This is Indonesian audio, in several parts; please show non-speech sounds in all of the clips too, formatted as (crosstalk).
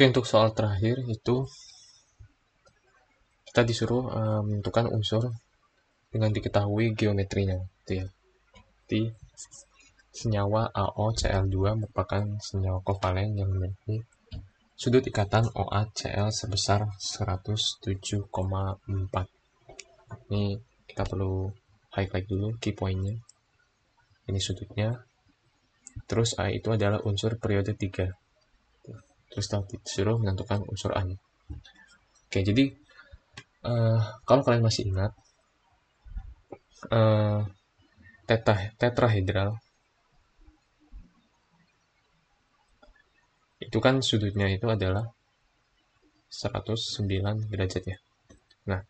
Oke untuk soal terakhir itu kita disuruh uh, menentukan unsur dengan diketahui geometrinya gitu ya. Jadi senyawa AOCl2 merupakan senyawa kovalen yang memiliki sudut ikatan OACl sebesar 107,4. Ini kita perlu highlight dulu key pointnya. Ini sudutnya. Terus A itu adalah unsur periode 3 terus tauhid suruh menentukan unsur an oke jadi uh, kalau kalian masih ingat uh, tetrahedral itu kan sudutnya itu adalah 109 derajat ya nah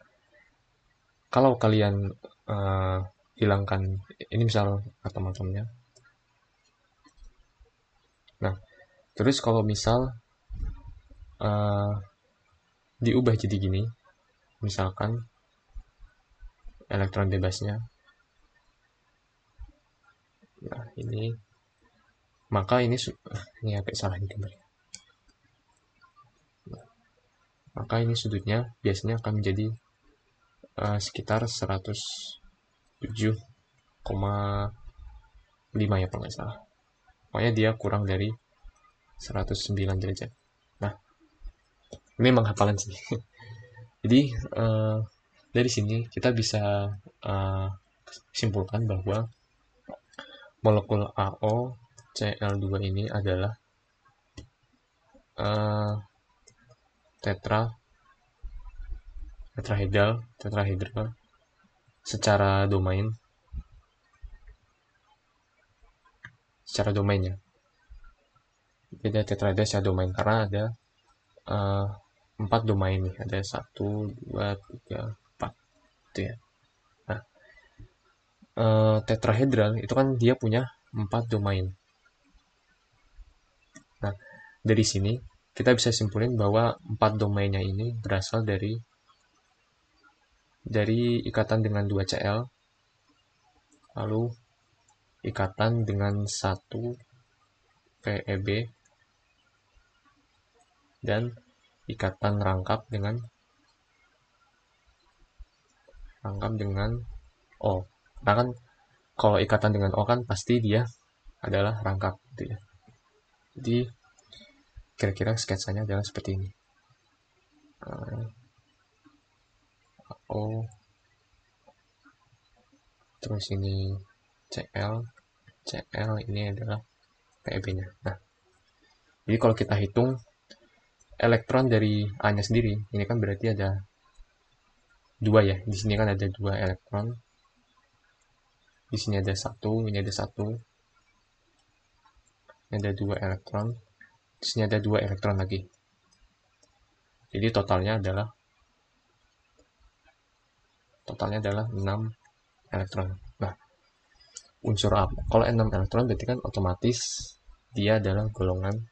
kalau kalian uh, hilangkan ini misal atom-atomnya nah terus kalau misal uh, diubah jadi gini misalkan elektron bebasnya nah ini maka ini (laughs) ini agak salah ini gambarnya maka ini sudutnya biasanya akan menjadi uh, sekitar 107,5 ya kalau nggak salah pokoknya dia kurang dari 109 derajat memang emang hafalan sih (laughs) jadi uh, dari sini kita bisa uh, eh, simpulkan bahwa molekul AO Cl2 ini adalah uh, tetra tetrahedral tetrahedral secara domain secara domainnya beda tetrahedral secara domain karena ada uh, empat domain nih ada satu dua tiga empat itu ya nah e, tetrahedral itu kan dia punya empat domain nah dari sini kita bisa simpulin bahwa empat domainnya ini berasal dari dari ikatan dengan 2CL lalu ikatan dengan 1 PEB dan ikatan rangkap dengan rangkap dengan O. Karena kan kalau ikatan dengan O kan pasti dia adalah rangkap gitu ya. Jadi kira-kira sketsanya adalah seperti ini. Eh, o terus ini CL CL ini adalah peb nya nah jadi kalau kita hitung elektron dari A-nya sendiri. Ini kan berarti ada dua ya. Di sini kan ada dua elektron. Di sini ada satu, ini ada satu. Ini ada dua elektron. Di sini ada dua elektron lagi. Jadi totalnya adalah totalnya adalah 6 elektron. Nah, unsur apa? Kalau 6 elektron berarti kan otomatis dia adalah golongan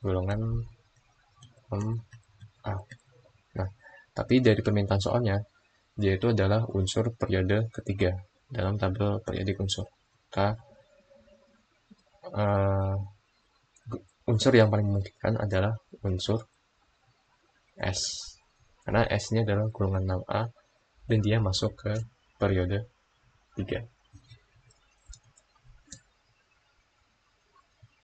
golongan um, A. Nah, tapi dari permintaan soalnya, dia itu adalah unsur periode ketiga dalam tabel periode unsur. K, uh, unsur yang paling memungkinkan adalah unsur S. Karena S-nya adalah golongan 6A dan dia masuk ke periode 3.